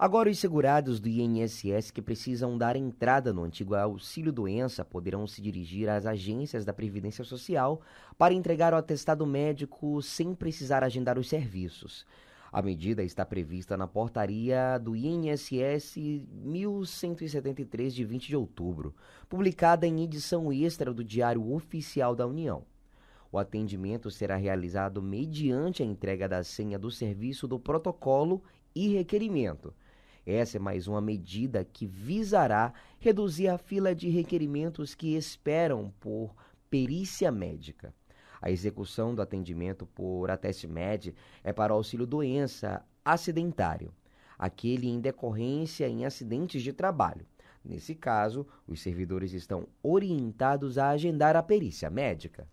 Agora, os segurados do INSS que precisam dar entrada no antigo auxílio doença poderão se dirigir às agências da Previdência Social para entregar o atestado médico sem precisar agendar os serviços. A medida está prevista na portaria do INSS 1173 de 20 de outubro, publicada em edição extra do Diário Oficial da União. O atendimento será realizado mediante a entrega da senha do serviço do protocolo e requerimento essa é mais uma medida que visará reduzir a fila de requerimentos que esperam por perícia médica. A execução do atendimento por médio é para auxílio doença acidentário, aquele em decorrência em acidentes de trabalho. Nesse caso, os servidores estão orientados a agendar a perícia médica.